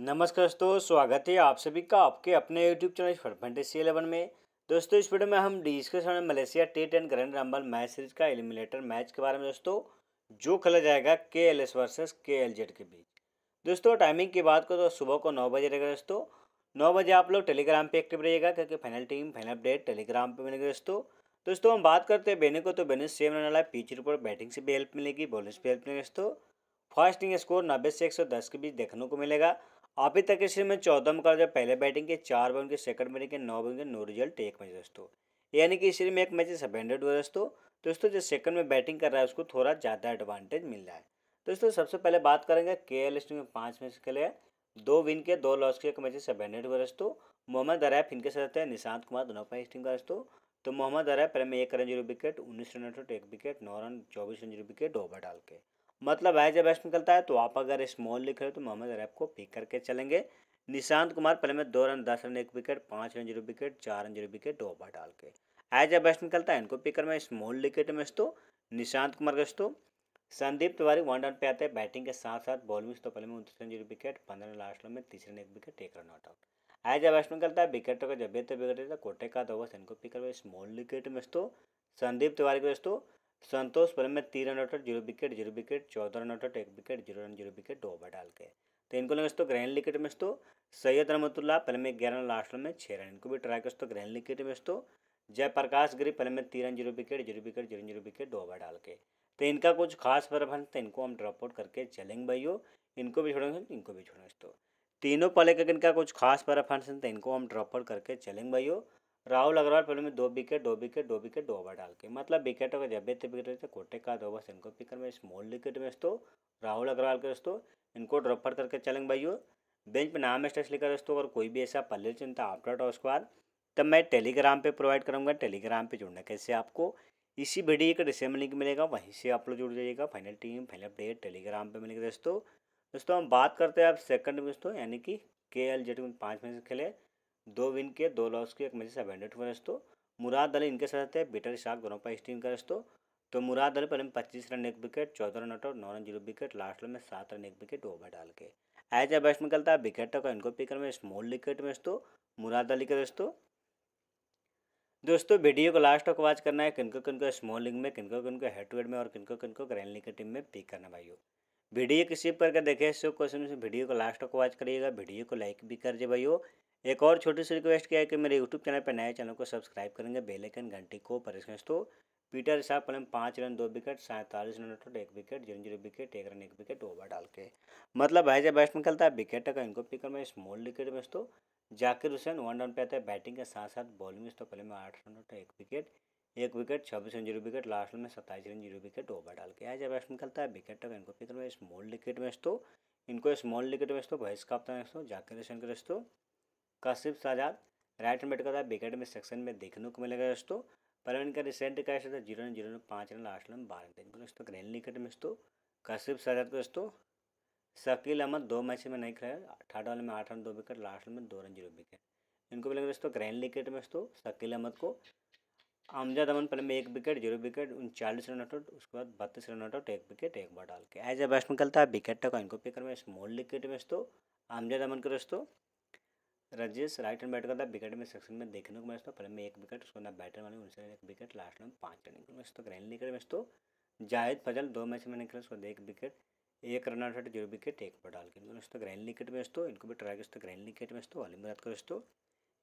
नमस्कार दोस्तों स्वागत है आप सभी का आपके अपने YouTube channel for fantasy eleven में दोस्तों इस वीडियो में हम डिस्कस में Malaysia T ten grand rumble match series का एलिमिनेटर मैच के बारे में दोस्तों जो खेला जाएगा K L S versus K L Z के बीच दोस्तों टाइमिंग की बात करो तो सुबह को नौ बजे रहेगा दोस्तों नौ बजे आप लोग टेलीग्राम पर एक्टिव रहिएगा क्योंकि final team final update Telegram पर मिलेगा दोस्तों दोस्तों हम बात करते हैं बेने को तो बेने सेम रहने वाला है पिच रिपोर्ट बैटिंग से भी हेल्प मिलेगी बॉलिंग से भी हेल्प मिलेगी दोस्तों फास्टिंग स्कोर नब्बे से एक के बीच देखने को मिलेगा अभी तक इसलिए में चौदह मुकाबले पहले बैटिंग के चार बन के सेकंड बैटिंग के नौ बन के नो रिजल्ट एक मैच दोस्तों यानी कि इसलिए में एक मैच सपेंडेड हुआ दोस्तों दोस्तों जो सेकंड में बैटिंग कर रहा है उसको थोड़ा ज़्यादा एडवांटेज मिल रहा है दोस्तों सबसे पहले बात करेंगे के एल में पाँच मैच खेले दो विन के दो लॉस के एक मैच सपेंडेड हुआ दोस्तों मोहम्मद अरैफ इनके साथ है निशांत कुमार दोनों अपना टीम का दोस्तों तो मोहम्मद अरैफ पहले में एक रन जीरो विकेट उन्नीस रन एक विकेट नौ रन चौबीस रन जीरो विकेट ओवर डाल के मतलब है जब एस निकलता है तो आप अगर स्मॉल लिख रहे हो तो मोहम्मद रैफ को पिक करके चलेंगे निशांत कुमार पहले में दो रन दस रन एक विकेट पाँच रन जीरो विकेट चार रन जीरो विकेट दो ओवर डाल के एज ए बेस्ट निकलता है इनको कर मैं स्मॉल विकेट में तो निशांत कुमार तो संदीप तिवारी वन रन पे आते हैं बैटिंग के साथ साथ बॉलिंग तो पहले में उनतीस रन जीरो विकेट पंद्रह लास्ट रन में तीस रन एक विकेट एक run not out as a best निकलता है विकेट का जब बेहतर विकेट कोटे का दो इनको पिक कर स्मॉल विकेट में तो संदीप तिवारी को दोस्तों संतोष पर में तीन run outer zero wicket zero wicket चौदह रन आउटर एक विकेट जीरो रन जीरो विकेट दो ओवर डाल के तो इनको लगे तो ग्रहण लिकेट में तो सैयद रहमतुल्ला पहले में ग्यारह रन लास्ट में छः रन इनको भी ट्राई करो दोस्तों ग्रहण लिकेट में तो जयप्रकाश गिरी पहले में तीन run zero wicket zero wicket zero zero wicket दो ओवर डाल के तो इनका कुछ खास प्रबंध तो इनको हम ड्रॉप आउट करके चलेंगे भाइयों इनको भी छोड़ेंगे इनको भी छोड़ेंगे तो तीनों पले का इनका कुछ खास प्रबंध तो इनको हम ड्रॉप आउट करके चलेंगे भाइयों राहुल अग्रवाल पहले में दो विकेट दो विकेट दो विकेट दो ओवर डाल के मतलब विकेटों के जब भी विकेट रहते कोटे का दो बस इनको पिकर में स्मॉल विकेट में दोस्तों राहुल अग्रवाल के दोस्तों इनको ड्रॉपर करके चलेंगे भाइयों बेंच पर नाम स्टेस लिखा दोस्तों अगर कोई भी ऐसा पल्ले चिंता आफ्टर टॉस के बाद तब मैं टेलीग्राम पर प्रोवाइड करूँगा टेलीग्राम पर जुड़ना कैसे आपको इसी वीडियो का डिस्क्रिप्शन लिंक मिलेगा वहीं से आप लोग जुड़ जाइएगा final team final update Telegram पे मिलेगा दोस्तों दोस्तों हम बात करते हैं आप सेकंड में दोस्तों यानी कि के एल जेट में पाँच मिनट खेले दो विन के दो लॉस के एक मैच से हंड्रेड हुआ दोस्तों मुराद अली इनके साथ थे बेटर शाह दोनों पर स्टीम का दोस्तों तो मुराद अली पहले में पच्चीस रन एक विकेट चौदह रन आउट और नौ रन जीरो विकेट लास्ट में सात रन एक विकेट ओवर डाल के एज ए बेस्ट निकलता है विकेट तक तो इनको पिकर में स्मॉल विकेट में दोस्तों मुराद अली के दोस्तों दोस्तों वीडियो को लास्ट तक वॉच करना है किनको किनको स्मॉल लिंग में किनको किनको हेड टू हेड में और किनको किनको ग्रैंड लीग की टीम में पिक करना भाई वीडियो किसी पर देखे सो क्वेश्चन से वीडियो को लास्ट तक वॉच करिएगा वीडियो को लाइक भी कर दे भाई एक और छोटी सी रिक्वेस्ट किया है कि मेरे यूट्यूब चैनल पर नए चैनल को सब्सक्राइब करेंगे बेलेकन घंटी को पर दोस्तों पीटर साहब पलम पाँच रन दो विकेट सैंतालीस रन अठहत्तर एक विकेट जीरो जीरो विकेट एक रन एक विकेट ओवर डाल के मतलब भाई जब बैट्समैन खेलता है विकेट का इनको पिकर में स्मॉल विकेट में तो जाकिर हुसैन वन रन पे आता है बैटिंग के साथ साथ बॉलिंग में तो पहले में आठ रन अठहत्तर एक विकेट एक विकेट छब्बीस रन जीरो विकेट लास्ट में सत्ताईस रन जीरो विकेट ओवर डाल के आज ए बैट्समैन खेलता है विकेट का इनको पिकर में स्मॉल विकेट में तो इनको स्मॉल विकेट में तो वैस का दोस्तों जाकिर हुसैन के दोस्तों Kashif Sajjad right hand bat करता है विकेट में सेक्शन में देखने को मिलेगा दोस्तों पर इनका रिसेंट का था जीरो रन जीरो रन पाँच रन लास्ट रन बारह रन पर तो दोस्तों ग्रैंड विकेट में दोस्तों काशिफ साजाद को दोस्तों शकील अहमद दो मैच में नहीं खेला अठारह ओवर में आठ रन दो विकेट लास्ट में दो रन जीरो विकेट इनको मिलेगा दोस्तों ग्रैंड विकेट में दोस्तों शकील अहमद को अमजद अमन पहले में एक विकेट जीरो विकेट उनचालीस रन आउट उसके बाद बत्तीस रन आउट एक विकेट एक बार डाल के एज ए बैट्समैन खेलता है विकेट टाइम इनको पिकर में स्मॉल विकेट में दोस्तों अमजद अमन के दोस्तों रजेश राइट हैंड बैट करता है विकेट में सेक्शन में देखने को मैच तो पहले में एक विकेट उसको ना बैटर मालूम उनसे एक विकेट लास्ट में पाँच रनिंग को दोस्तों ग्रहण निकले तो, तो जाहिद फजल दो मैच में निकले उसको एक विकेट एक रन आउट हट जीरो विकेट एक पर डाल के तो ग्रैंड विकेट में तो इनको भी ट्राई करते तो ग्रैंड विकेट में तो अलीम रात को तो,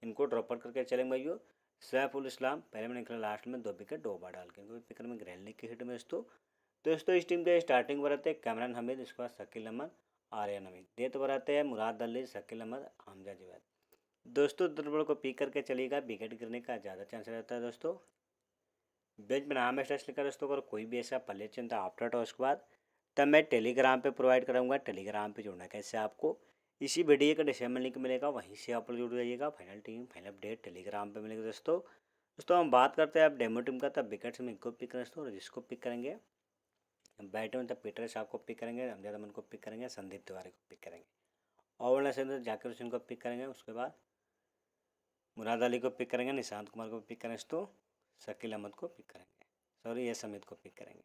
इनको ड्रॉप आउट करके चलेंगे भाइयों सैफुल इस्लाम पहले में निकला लास्ट में दो विकेट दो बार डाल के इनको विकेट में ग्रहण के हिट में दोस्तों दोस्तों इस टीम के स्टार्टिंग पर रहते हैं कैमरान हमीद इसके बाद शकील अहमद आर्यन हमीद डेथ पर रहते हैं मुराद अली शकील अहमद हमजा जवेद दोस्तों दर्बल को पिक करके चलेगा विकेट गिरने का ज़्यादा चांस रहता है दोस्तों बेंच में नाम स्टैच लिखा दोस्तों अगर कोई भी ऐसा पल्ले चिंता आफ्टर टॉस के बाद तब मैं टेलीग्राम पे प्रोवाइड कराऊंगा टेलीग्राम पे जुड़ना कैसे आपको इसी वीडियो का डिस्क्रिप्शन लिंक मिलेगा वहीं से आप लोग जुड़ जाइएगा final team final update Telegram पर मिलेगा दोस्तों दोस्तों हम बात करते हैं आप डेमो टीम का तब विकेट में इनको पिक करें दोस्तों जिसको पिक करेंगे बैटमैन तब पीटर साहब को पिक करेंगे रमजा अमन को पिक करेंगे संदीप तिवारी को पिक करेंगे और से जाकिर हुसैन को पिक करेंगे उसके बाद मुराद अली को पिक करेंगे निशांत कुमार को पिक करेंगे तो शकील अहमद को पिक करेंगे सॉरी यस अमित को पिक करेंगे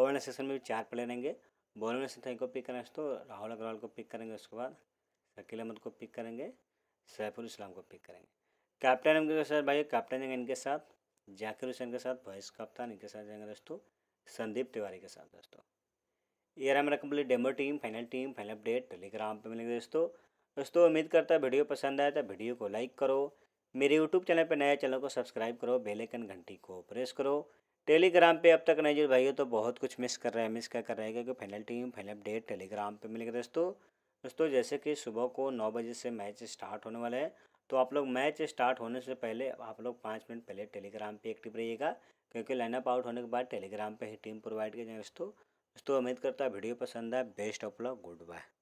ओवर सेशन में भी चार प्लेयर रहेंगे बॉलिंग में सिंह को पिक करेंगे तो राहुल अग्रवाल को पिक करेंगे उसके बाद शकील अहमद को पिक करेंगे सैफुल इस्लाम को पिक करेंगे कैप्टन के सर भाई कैप्टन जाएंगे इनके साथ जाकिर हुसैन के साथ वाइस कप्तान इनके साथ जाएंगे दोस्तों संदीप तिवारी के साथ दोस्तों ये रहा मेरा complete demo team final team final update Telegram पे मिलेंगे दोस्तों दोस्तों उम्मीद करता है वीडियो पसंद आया तो वीडियो को लाइक करो मेरे यूट्यूब चैनल पर नया चैनल को सब्सक्राइब करो बेलेकन घंटी को प्रेस करो टेलीग्राम पे अब तक नहीं जुड़े हो तो बहुत कुछ मिस कर रहे हैं मिस क्या कर रहे हैं क्योंकि final team final update Telegram पे मिलेगा दोस्तों दोस्तों जैसे कि सुबह को नौ बजे से मैच स्टार्ट होने वाला है तो आप लोग मैच स्टार्ट होने से पहले आप लोग पाँच मिनट पहले टेलीग्राम पे एक्टिव रहिएगा क्योंकि लाइनअप आउट होने के बाद टेलीग्राम पर ही टीम प्रोवाइड की जाए दोस्तों दोस्तों उम्मीद करता है वीडियो पसंद है best of luck good bye